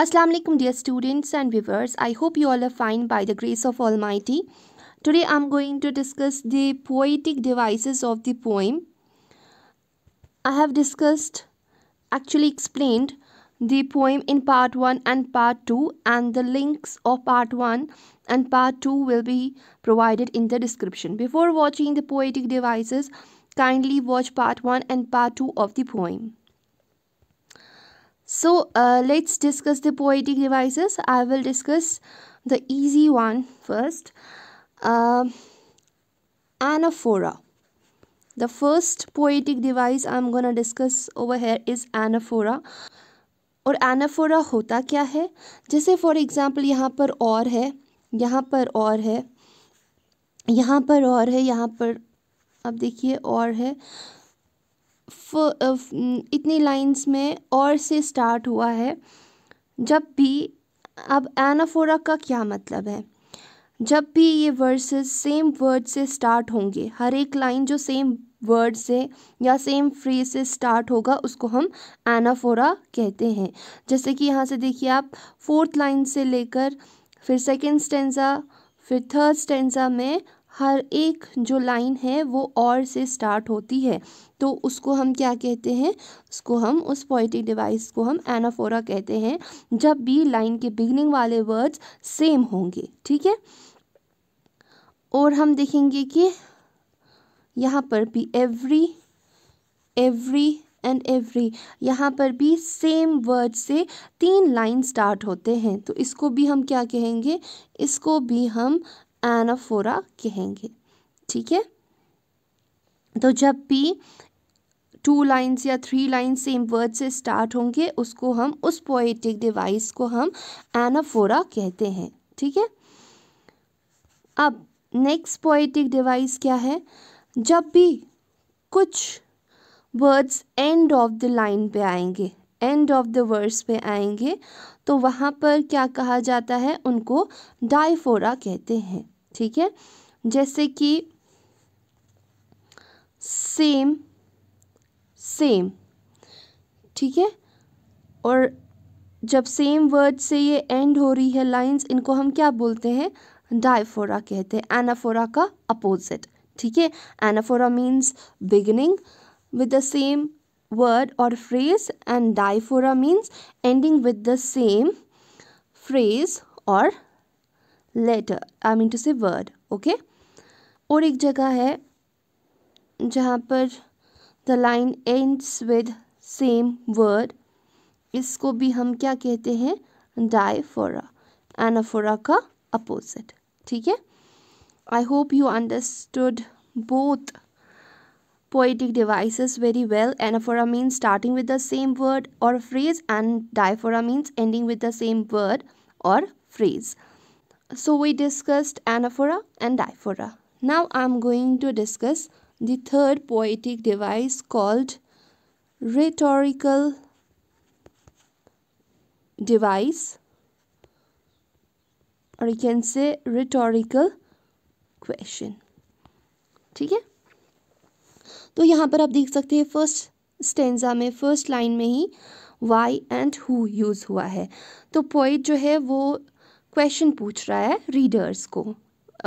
Assalamu alaikum dear students and viewers I hope you all are fine by the grace of almighty today I'm going to discuss the poetic devices of the poem I have discussed actually explained the poem in part 1 and part 2 and the links of part 1 and part 2 will be provided in the description before watching the poetic devices kindly watch part 1 and part 2 of the poem So uh, let's discuss the poetic devices. I will discuss the easy one first. Uh, anaphora. The first poetic device I'm gonna discuss over here is anaphora. और anaphora होता क्या है जैसे for example यहाँ पर और है यहाँ पर और है यहाँ पर और है यहाँ पर अब देखिए और है इतनी लाइंस में और से स्टार्ट हुआ है जब भी अब एनाफोरा का क्या मतलब है जब भी ये वर्सेस सेम वर्ड से स्टार्ट होंगे हर एक लाइन जो सेम वर्ड से या सेम फ्रेज से स्टार्ट होगा उसको हम एनाफोरा कहते हैं जैसे कि यहाँ से देखिए आप फोर्थ लाइन से लेकर फिर सेकेंड स्टेंजा फिर थर्ड स्टेंजा में हर एक जो लाइन है वो और से स्टार्ट होती है तो उसको हम क्या कहते हैं उसको हम उस पोइटिक डिवाइस को हम एनाफोरा कहते हैं जब भी लाइन के बिगनिंग वाले वर्ड्स सेम होंगे ठीक है और हम देखेंगे कि यहाँ पर भी एवरी एवरी एंड एवरी यहाँ पर भी सेम वर्ड से तीन लाइन स्टार्ट होते हैं तो इसको भी हम क्या कहेंगे इसको भी हम एनाफोरा कहेंगे ठीक है तो जब भी टू लाइन्स या थ्री लाइन्स सेम वर्ड से स्टार्ट होंगे उसको हम उस पोएटिक डिवाइस को हम एनाफोरा कहते हैं ठीक है अब नेक्स्ट पोएटिक डिवाइस क्या है जब भी कुछ words end of the line पे आएंगे एंड ऑफ द वर्ड्स पे आएंगे तो वहाँ पर क्या कहा जाता है उनको डाइफोरा कहते हैं ठीक है जैसे कि सेम सेम ठीक है और जब सेम वर्ड से ये एंड हो रही है लाइंस इनको हम क्या बोलते हैं डायफोरा कहते हैं एनाफोरा का अपोजिट ठीक है anaphora means beginning with the same word or phrase and diaphora means ending with the same phrase or letter I mean to say word okay aur ek jagah hai jahan par the line ends with same word isko bhi hum kya kehte hain diaphora anaphora ka opposite theek hai i hope you understood both poetic devices very well. Anaphora means starting with the same word or phrase and diaphora means ending with the same word or phrase. So we discussed anaphora and diaphora. Now I'm going to discuss the third poetic device called rhetorical device or you can say rhetorical question. ठीक है तो यहाँ पर आप देख सकते हैं first stanza में फर्स्ट लाइन में ही वाई एंड हु यूज़ हुआ है तो पोइट जो है वो क्वेश्चन पूछ रहा है रीडर्स को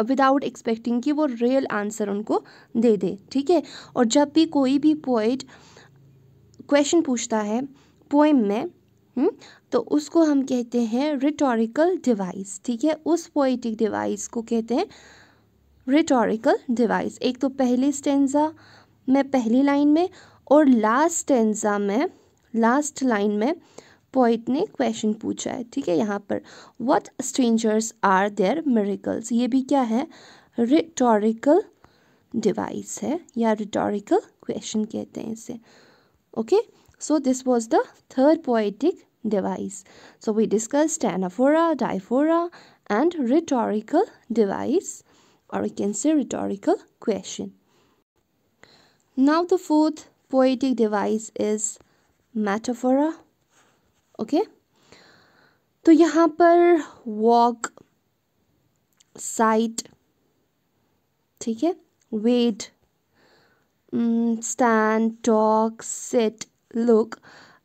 विदाउट uh, एक्सपेक्टिंग कि वो रियल आंसर उनको दे दे ठीक है और जब भी कोई भी पोइट क्वेश्चन पूछता है पोएम में हुँ? हम्म, तो उसको हम कहते हैं रिटोरिकल डिवाइस ठीक है उस पोइटिक डिवाइस को कहते हैं रिटोरिकल डिवाइस एक तो पहले स्टेंजा मैं पहली लाइन में और लास्ट एंजा में लास्ट लाइन में पोइट ने क्वेश्चन पूछा है ठीक है यहाँ पर what strangers are their miracles ये भी क्या है रिटोरिकल डिवाइस है या रिटोरिकल क्वेश्चन कहते हैं इसे okay so this was the third poetic device so we discuss anaphora diaphora and rhetorical device और we can say rhetorical question Now the fourth poetic device is metaphora. Okay? तो यहाँ पर walk sit ठीक है wait stand talk sit look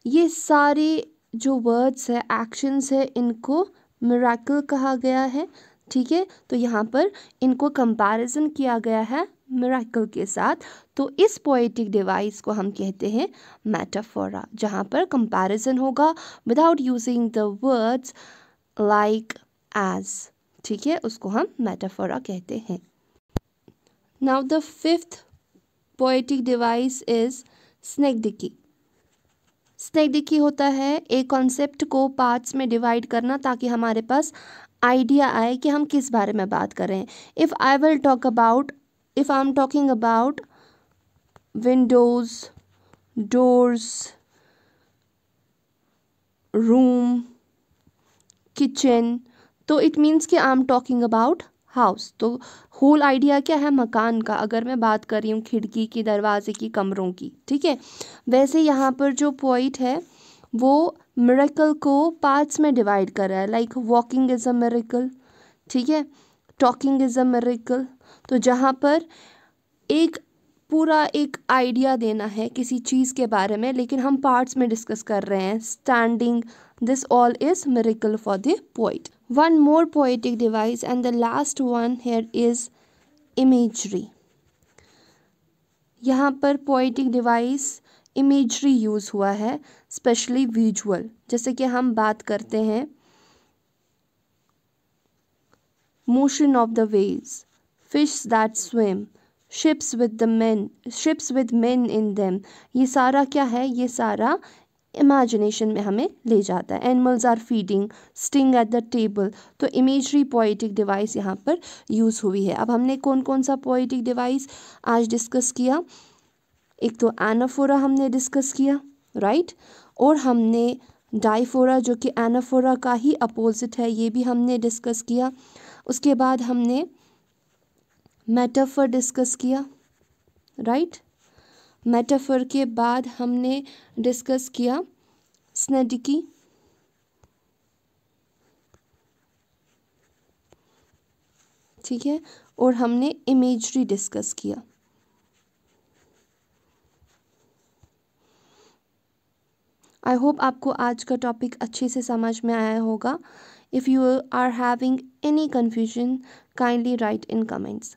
ये सारे जो words है एक्शंस है इनको मेराकल कहा गया है ठीक है तो यहाँ पर इनको कंपैरिजन किया गया है मेराकल के साथ तो इस पोएटिक डिवाइस को हम कहते हैं मेटाफोरा जहाँ पर कंपैरिजन होगा without using the words like as ठीक है उसको हम मेटाफोरा कहते हैं now the fifth poetic device is snack snake होता है एक कॉन्सेप्ट को पार्ट्स में डिवाइड करना ताकि हमारे पास आइडिया आए कि हम किस बारे में बात कर रहे हैं if I will talk about if i'm talking about windows doors room kitchen तो इट मीन्स कि I am talking about house तो होल आइडिया क्या है मकान का अगर मैं बात कर रही हूँ खिड़की की दरवाजे की कमरों की ठीक है वैसे यहाँ पर जो पॉइंट है वो मेरेकल को पार्ट्स में डिवाइड कर रहा है like walking is a miracle ठीक है टॉकिंग इज़ अ मेरेकल तो जहाँ पर एक पूरा एक आइडिया देना है किसी चीज़ के बारे में लेकिन हम पार्ट्स में डिस्कस कर रहे हैं standing this all is miracle for the poet one more poetic device and the last one here is imagery यहाँ पर पोइटिक डिवाइस इमेजरी यूज़ हुआ है स्पेशली विजुअल जैसे कि हम बात करते हैं motion of the waves fish that swim ships with the man ships with man in them ये सारा क्या है ये सारा इमेजिनेशन में हमें ले जाता है animals are feeding sting at the table तो इमेजरी पोइटिक डिवाइस यहाँ पर यूज़ हुई है अब हमने कौन कौन सा पोइटिक डिवाइस आज डिस्कस किया एक तो एनाफोरा हमने डिस्कस किया राइट और हमने डाइफोरा जो कि एनाफोरा का ही अपोजिट है ये भी हमने डिस्कस किया उसके बाद हमने मेटाफर डिस्कस किया राइट मेटाफर के बाद हमने डिस्कस किया स्नेडिकी ठीक है और हमने इमेजरी डिस्कस किया आई होप आपको आज का टॉपिक अच्छे से समझ में आया होगा if you are having any confusion kindly write in comments